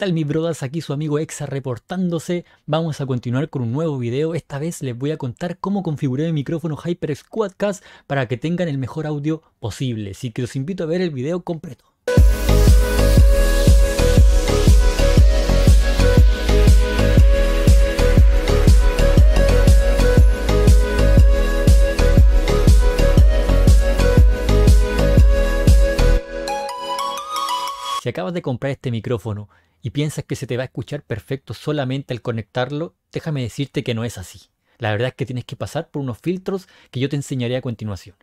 tal mi brodas? Aquí su amigo Exa reportándose. Vamos a continuar con un nuevo video. Esta vez les voy a contar cómo configuré el micrófono Hyper Squadcast para que tengan el mejor audio posible. Así que los invito a ver el video completo. Si acabas de comprar este micrófono y piensas que se te va a escuchar perfecto solamente al conectarlo, déjame decirte que no es así. La verdad es que tienes que pasar por unos filtros que yo te enseñaré a continuación.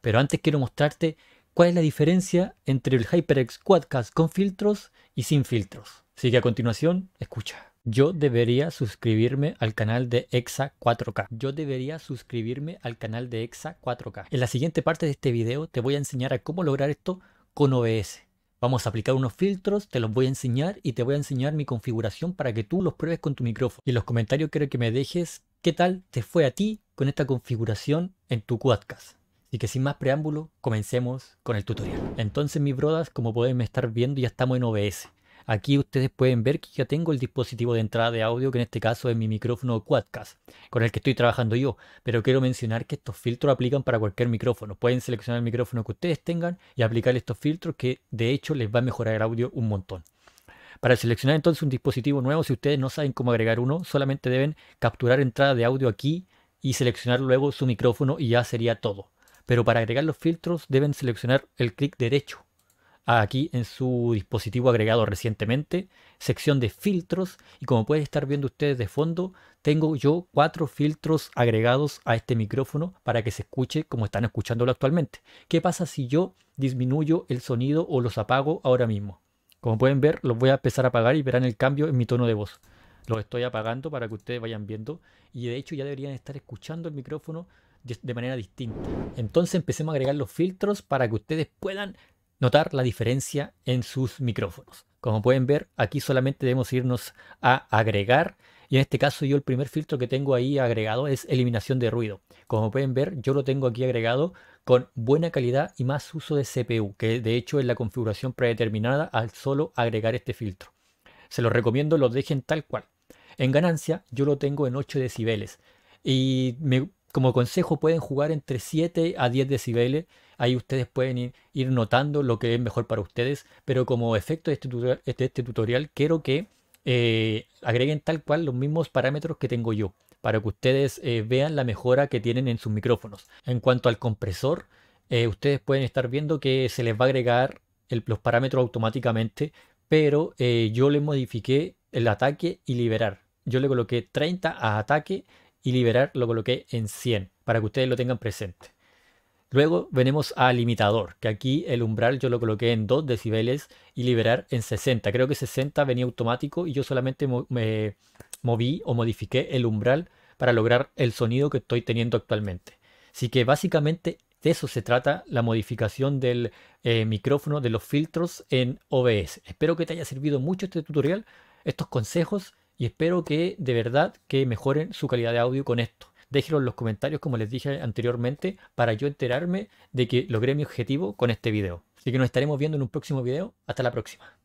Pero antes quiero mostrarte cuál es la diferencia entre el HyperX Quadcast con filtros y sin filtros. Así que a continuación, escucha. Yo debería suscribirme al canal de EXA 4K. Yo debería suscribirme al canal de EXA 4K. En la siguiente parte de este video te voy a enseñar a cómo lograr esto con OBS. Vamos a aplicar unos filtros, te los voy a enseñar y te voy a enseñar mi configuración para que tú los pruebes con tu micrófono. Y en los comentarios quiero que me dejes qué tal te fue a ti con esta configuración en tu Quadcast. Así que sin más preámbulo, comencemos con el tutorial. Entonces mis brodas, como pueden estar viendo, ya estamos en OBS. Aquí ustedes pueden ver que ya tengo el dispositivo de entrada de audio, que en este caso es mi micrófono Quadcast, con el que estoy trabajando yo. Pero quiero mencionar que estos filtros aplican para cualquier micrófono. Pueden seleccionar el micrófono que ustedes tengan y aplicar estos filtros que de hecho les va a mejorar el audio un montón. Para seleccionar entonces un dispositivo nuevo, si ustedes no saben cómo agregar uno, solamente deben capturar entrada de audio aquí y seleccionar luego su micrófono y ya sería todo. Pero para agregar los filtros deben seleccionar el clic derecho aquí en su dispositivo agregado recientemente, sección de filtros y como pueden estar viendo ustedes de fondo, tengo yo cuatro filtros agregados a este micrófono para que se escuche como están escuchándolo actualmente. ¿Qué pasa si yo disminuyo el sonido o los apago ahora mismo? Como pueden ver, los voy a empezar a apagar y verán el cambio en mi tono de voz. Los estoy apagando para que ustedes vayan viendo y de hecho ya deberían estar escuchando el micrófono de manera distinta. Entonces empecemos a agregar los filtros para que ustedes puedan notar la diferencia en sus micrófonos. Como pueden ver, aquí solamente debemos irnos a agregar y en este caso yo el primer filtro que tengo ahí agregado es eliminación de ruido. Como pueden ver, yo lo tengo aquí agregado con buena calidad y más uso de CPU, que de hecho es la configuración predeterminada al solo agregar este filtro. Se los recomiendo, lo dejen tal cual. En ganancia yo lo tengo en 8 decibeles y me como consejo pueden jugar entre 7 a 10 decibeles, ahí ustedes pueden ir, notando lo que es mejor para ustedes, pero como efecto de este, este tutorial, quiero que eh, agreguen tal cual los mismos parámetros que tengo yo, para que ustedes eh, vean la mejora que tienen en sus micrófonos. En cuanto al compresor, eh, ustedes pueden estar viendo que se les va a agregar los parámetros automáticamente, pero yo les modifiqué el ataque y liberar. Yo le coloqué 30 a ataque y liberar lo coloqué en 100 para que ustedes lo tengan presente. Luego venimos a limitador, que aquí el umbral yo lo coloqué en 2 decibeles y liberar en 60. Creo que 60 venía automático y yo solamente me moví o modifiqué el umbral para lograr el sonido que estoy teniendo actualmente. Así que básicamente de eso se trata la modificación del eh, micrófono de los filtros en OBS. Espero que te haya servido mucho este tutorial, estos consejos y espero que de verdad que mejoren su calidad de audio con esto. Déjenlo en los comentarios, como les dije anteriormente, para yo enterarme de que logré mi objetivo con este video. Así que nos estaremos viendo en un próximo video. Hasta la próxima.